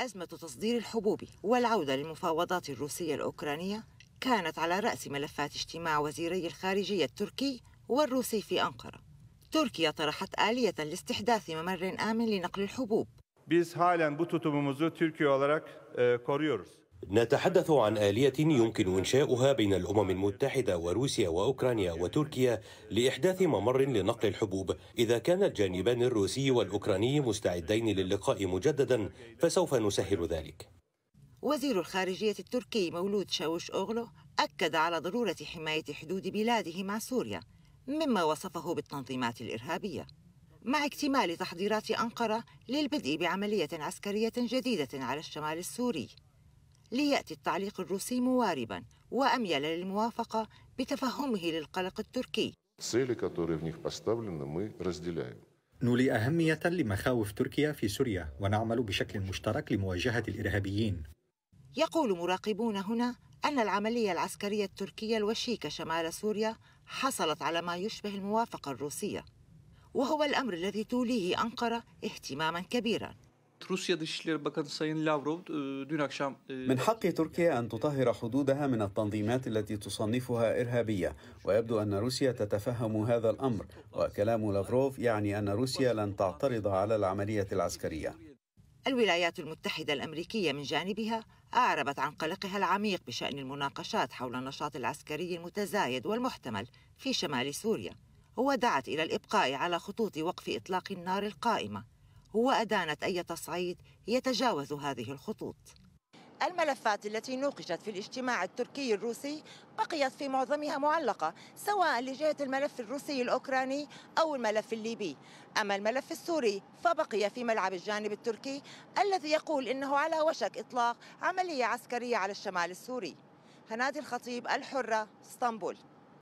أزمة تصدير الحبوب والعودة للمفاوضات الروسية الأوكرانية كانت على رأس ملفات اجتماع وزيري الخارجية التركي والروسي في أنقرة تركيا طرحت آلية لاستحداث ممر آمن لنقل الحبوب Biz halen bu tutumumuzu Türkiye olarak e, koruyoruz. نتحدث عن آلية يمكن إنشاؤها بين الأمم المتحدة وروسيا وأوكرانيا وتركيا لإحداث ممر لنقل الحبوب إذا كان الجانبان الروسي والأوكراني مستعدين للقاء مجددا فسوف نسهل ذلك وزير الخارجية التركي مولود شاوش أوغلو أكد على ضرورة حماية حدود بلاده مع سوريا مما وصفه بالتنظيمات الإرهابية مع اكتمال تحضيرات أنقرة للبدء بعملية عسكرية جديدة على الشمال السوري ليأتي التعليق الروسي مواربا وأميل للموافقة بتفهمه للقلق التركي نولي أهمية لمخاوف تركيا في سوريا ونعمل بشكل مشترك لمواجهة الإرهابيين يقول مراقبون هنا أن العملية العسكرية التركية الوشيكة شمال سوريا حصلت على ما يشبه الموافقة الروسية وهو الأمر الذي توليه أنقرة اهتماما كبيرا روسيا e, e, من حق تركيا أن تطهر حدودها من التنظيمات التي تصنفها إرهابية ويبدو أن روسيا تتفهم هذا الأمر وكلام لافروف يعني أن روسيا لن تعترض على العملية العسكرية الولايات المتحدة الأمريكية من جانبها أعربت عن قلقها العميق بشأن المناقشات حول النشاط العسكري المتزايد والمحتمل في شمال سوريا ودعت إلى الإبقاء على خطوط وقف إطلاق النار القائمة وأدانت أي تصعيد يتجاوز هذه الخطوط الملفات التي نوقشت في الاجتماع التركي الروسي بقيت في معظمها معلقة سواء لجهة الملف الروسي الأوكراني أو الملف الليبي أما الملف السوري فبقي في ملعب الجانب التركي الذي يقول إنه على وشك إطلاق عملية عسكرية على الشمال السوري هنادي الخطيب الحرة اسطنبول